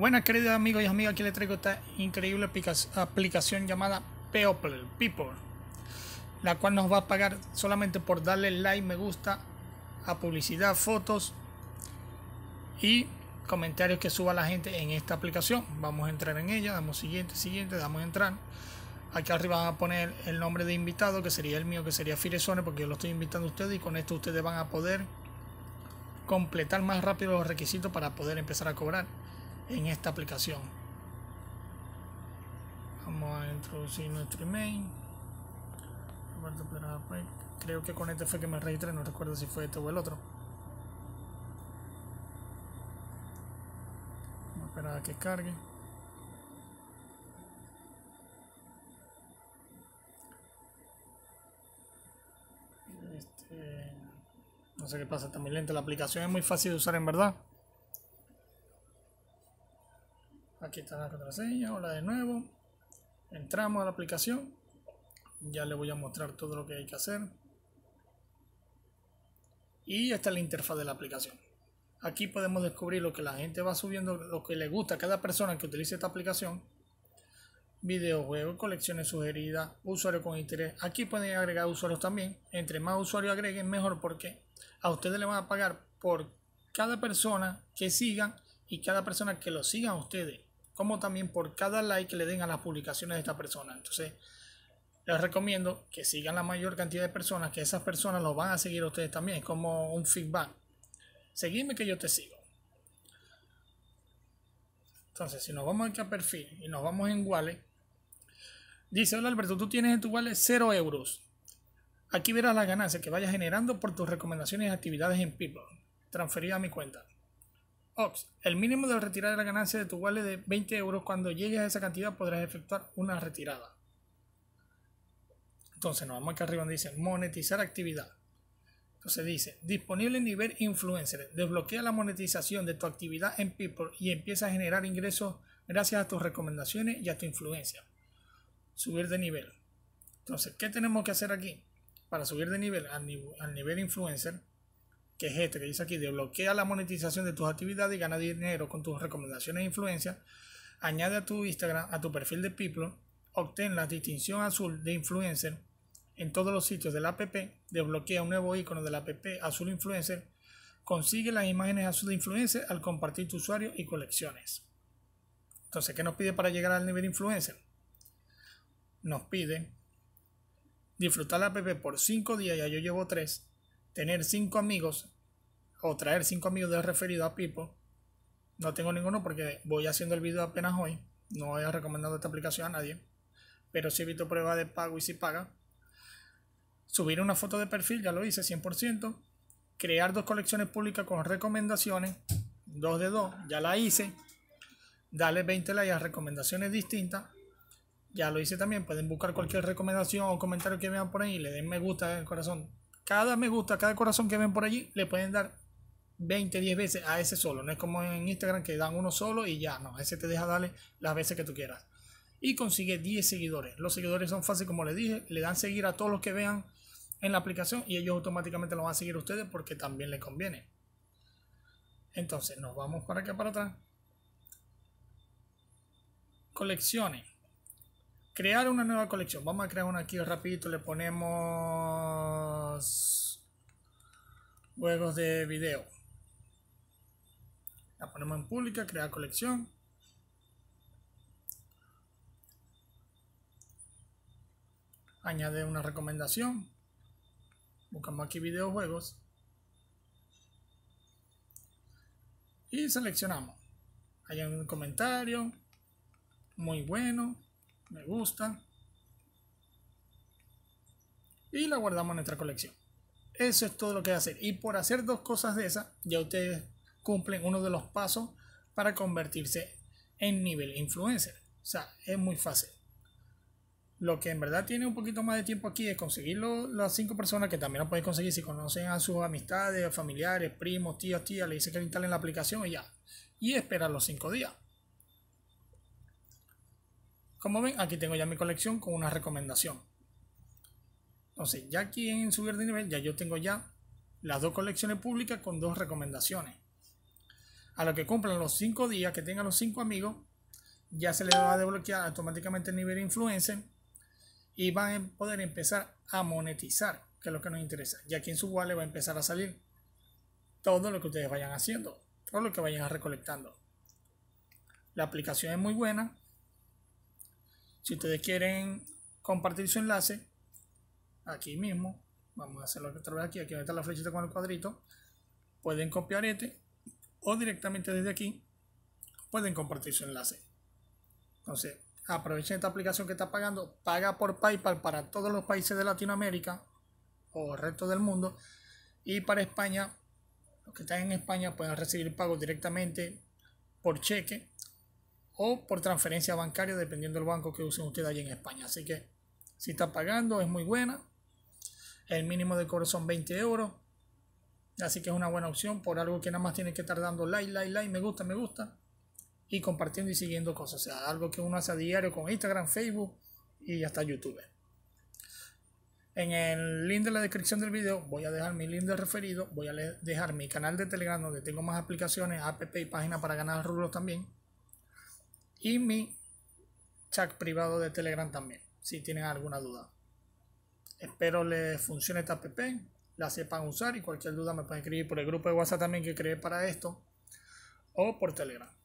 Buenas queridos amigos y amigas, aquí les traigo esta increíble aplicación llamada People, People, la cual nos va a pagar solamente por darle like, me gusta a publicidad, fotos y comentarios que suba la gente en esta aplicación. Vamos a entrar en ella, damos siguiente, siguiente, damos entrar. Aquí arriba van a poner el nombre de invitado, que sería el mío, que sería Firesone porque yo lo estoy invitando a ustedes y con esto ustedes van a poder completar más rápido los requisitos para poder empezar a cobrar en esta aplicación. Vamos a introducir nuestro email. Pues, creo que con este fue que me registré, no recuerdo si fue este o el otro. Vamos a esperar a que cargue. Este, no sé qué pasa, está muy lenta la aplicación, es muy fácil de usar en verdad. Aquí está la contraseña. Hola de nuevo. Entramos a la aplicación. Ya le voy a mostrar todo lo que hay que hacer. Y esta es la interfaz de la aplicación. Aquí podemos descubrir lo que la gente va subiendo, lo que le gusta a cada persona que utilice esta aplicación. Videojuegos, colecciones sugeridas, usuarios con interés. Aquí pueden agregar usuarios también. Entre más usuarios agreguen, mejor porque a ustedes le van a pagar por cada persona que sigan y cada persona que lo sigan a ustedes como también por cada like que le den a las publicaciones de esta persona. Entonces, les recomiendo que sigan la mayor cantidad de personas, que esas personas los van a seguir ustedes también, es como un feedback. Seguime que yo te sigo. Entonces, si nos vamos aquí a perfil y nos vamos en wallet, dice, hola Alberto, tú tienes en tu wallet 0 euros. Aquí verás la ganancia que vayas generando por tus recomendaciones y actividades en People. Transferida a mi cuenta el mínimo de retirar de la ganancia de tu wallet de 20 euros. Cuando llegues a esa cantidad podrás efectuar una retirada. Entonces nos vamos acá arriba donde dice monetizar actividad. Entonces dice, disponible nivel influencer, desbloquea la monetización de tu actividad en People y empieza a generar ingresos gracias a tus recomendaciones y a tu influencia. Subir de nivel. Entonces, ¿qué tenemos que hacer aquí? Para subir de nivel al, nivel influencer, que es este que dice aquí, desbloquea la monetización de tus actividades y gana dinero con tus recomendaciones e influencias, añade a tu Instagram, a tu perfil de People, obtén la distinción azul de influencer en todos los sitios del app, desbloquea un nuevo icono del app azul influencer, consigue las imágenes azul de influencer al compartir tu usuario y colecciones. Entonces, ¿qué nos pide para llegar al nivel influencer? Nos pide disfrutar la app por 5 días, ya yo llevo 3 tener cinco amigos o traer cinco amigos de referido a Pipo, No tengo ninguno porque voy haciendo el video apenas hoy. No he recomendado esta aplicación a nadie. Pero si he prueba de pago y si paga. Subir una foto de perfil, ya lo hice 100%. Crear dos colecciones públicas con recomendaciones. Dos de dos, ya la hice. Dale 20 likes a recomendaciones distintas. Ya lo hice también. Pueden buscar cualquier recomendación o comentario que vean por ahí y le den me gusta en eh, el corazón cada me gusta, cada corazón que ven por allí, le pueden dar 20, 10 veces a ese solo. No es como en Instagram que dan uno solo y ya, no, ese te deja darle las veces que tú quieras. Y consigue 10 seguidores. Los seguidores son fáciles, como les dije, le dan seguir a todos los que vean en la aplicación y ellos automáticamente lo van a seguir a ustedes porque también les conviene. Entonces, nos vamos para acá, para atrás. Colecciones. Crear una nueva colección. Vamos a crear una aquí rapidito. Le ponemos juegos de video. La ponemos en pública, crear colección. Añade una recomendación. Buscamos aquí videojuegos. Y seleccionamos. Hay un comentario. Muy bueno. Me gusta y la guardamos en nuestra colección. Eso es todo lo que hay que hacer. Y por hacer dos cosas de esas, ya ustedes cumplen uno de los pasos para convertirse en nivel influencer. O sea, es muy fácil. Lo que en verdad tiene un poquito más de tiempo aquí es conseguir las cinco personas que también lo pueden conseguir si conocen a sus amistades, familiares, primos, tíos, tías, le dice que le instalen la aplicación y ya. Y esperar los cinco días. Como ven, aquí tengo ya mi colección con una recomendación. Entonces, ya aquí en subir de nivel, ya yo tengo ya las dos colecciones públicas con dos recomendaciones. A los que cumplan los cinco días, que tengan los cinco amigos, ya se les va a desbloquear automáticamente el nivel influencer y van a poder empezar a monetizar, que es lo que nos interesa. ya aquí en su wallet va a empezar a salir todo lo que ustedes vayan haciendo, todo lo que vayan recolectando. La aplicación es muy buena. Si ustedes quieren compartir su enlace, aquí mismo, vamos a hacerlo otra vez aquí, aquí donde está la flechita con el cuadrito, pueden copiar este o directamente desde aquí pueden compartir su enlace. Entonces, aprovechen esta aplicación que está pagando, paga por PayPal para todos los países de Latinoamérica o el resto del mundo y para España, los que están en España pueden recibir pagos directamente por cheque o por transferencia bancaria dependiendo del banco que usen ustedes allí en España. Así que si está pagando es muy buena el mínimo de cobro son 20 euros. Así que es una buena opción por algo que nada más tiene que estar dando like, like, like, me gusta, me gusta. Y compartiendo y siguiendo cosas. O sea, algo que uno hace a diario con Instagram, Facebook y hasta YouTube. En el link de la descripción del video voy a dejar mi link de referido, voy a dejar mi canal de Telegram donde tengo más aplicaciones, app y página para ganar rubros también. Y mi chat privado de Telegram también, si tienen alguna duda. Espero les funcione esta pp, la sepan usar y cualquier duda me pueden escribir por el grupo de WhatsApp también que creé para esto o por Telegram.